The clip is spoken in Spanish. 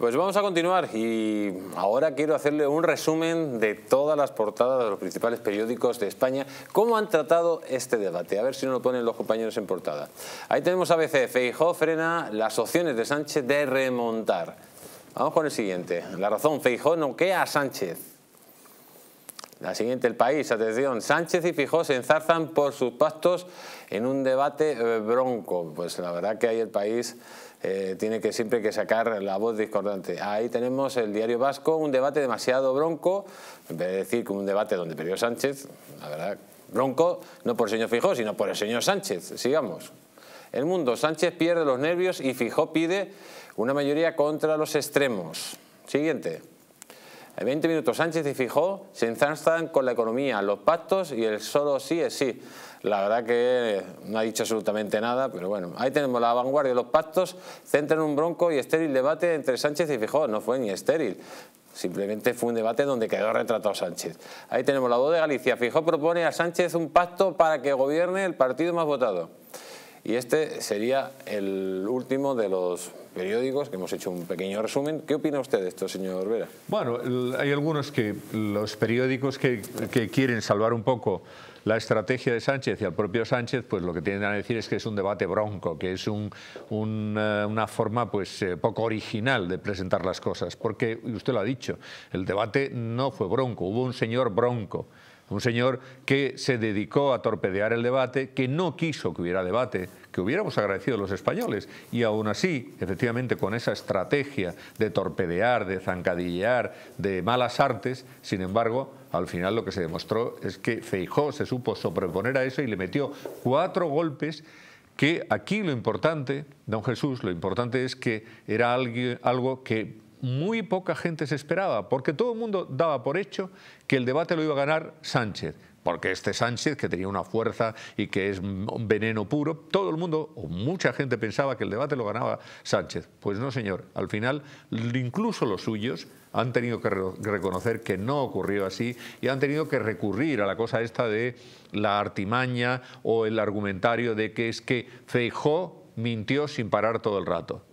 Pues vamos a continuar y ahora quiero hacerle un resumen de todas las portadas de los principales periódicos de España, cómo han tratado este debate, a ver si no lo ponen los compañeros en portada. Ahí tenemos a ABC, Feijóo frena las opciones de Sánchez de remontar. Vamos con el siguiente, la razón, Feijóo noquea a Sánchez. La siguiente, El País, atención, Sánchez y Fijó se enzarzan por sus pactos en un debate eh, bronco. Pues la verdad que ahí El País eh, tiene que siempre que sacar la voz discordante. Ahí tenemos el diario vasco, un debate demasiado bronco, en vez de decir que un debate donde perdió Sánchez, la verdad, bronco no por el señor Fijó, sino por el señor Sánchez. Sigamos. El mundo, Sánchez pierde los nervios y Fijó pide una mayoría contra los extremos. Siguiente. En 20 minutos Sánchez y fijó, se enzarzan con la economía, los pactos y el solo sí es sí. La verdad que no ha dicho absolutamente nada, pero bueno, ahí tenemos la vanguardia. de Los pactos centra en un bronco y estéril debate entre Sánchez y Fijó. No fue ni estéril. Simplemente fue un debate donde quedó retratado Sánchez. Ahí tenemos la voz de Galicia. Fijó propone a Sánchez un pacto para que gobierne el partido más votado. Y este sería el último de los periódicos, que hemos hecho un pequeño resumen. ¿Qué opina usted de esto, señor Vera? Bueno, hay algunos que los periódicos que, quieren salvar un poco la estrategia de Sánchez y al propio Sánchez, pues lo que tienden a decir es que es un debate bronco, que es eh, una forma pues eh, poco original de presentar las cosas, porque usted lo ha dicho, el debate no fue bronco, hubo un señor bronco, un señor que se dedicó a torpedear el debate, que no quiso que hubiera debate, que hubiéramos agradecido los españoles. Y aún así, efectivamente, con esa estrategia de torpedear, de zancadillear, de malas artes, sin embargo, al final lo que se demostró es que Feijó se supo sobreponer a eso y le metió cuatro golpes que aquí lo importante, don Jesús, lo importante es que era algo que muy poca gente se esperaba, porque todo el mundo daba por hecho que el debate lo iba a ganar Sánchez. Porque este Sánchez, que tenía una fuerza y que es veneno puro, todo el mundo o mucha gente pensaba que el debate lo ganaba Sánchez. Pues no, señor. Al final, incluso los suyos han tenido que reconocer que no ocurrió así y han tenido que recurrir a la cosa esta de la artimaña o el argumentario de que es que Feijó mintió sin parar todo el rato.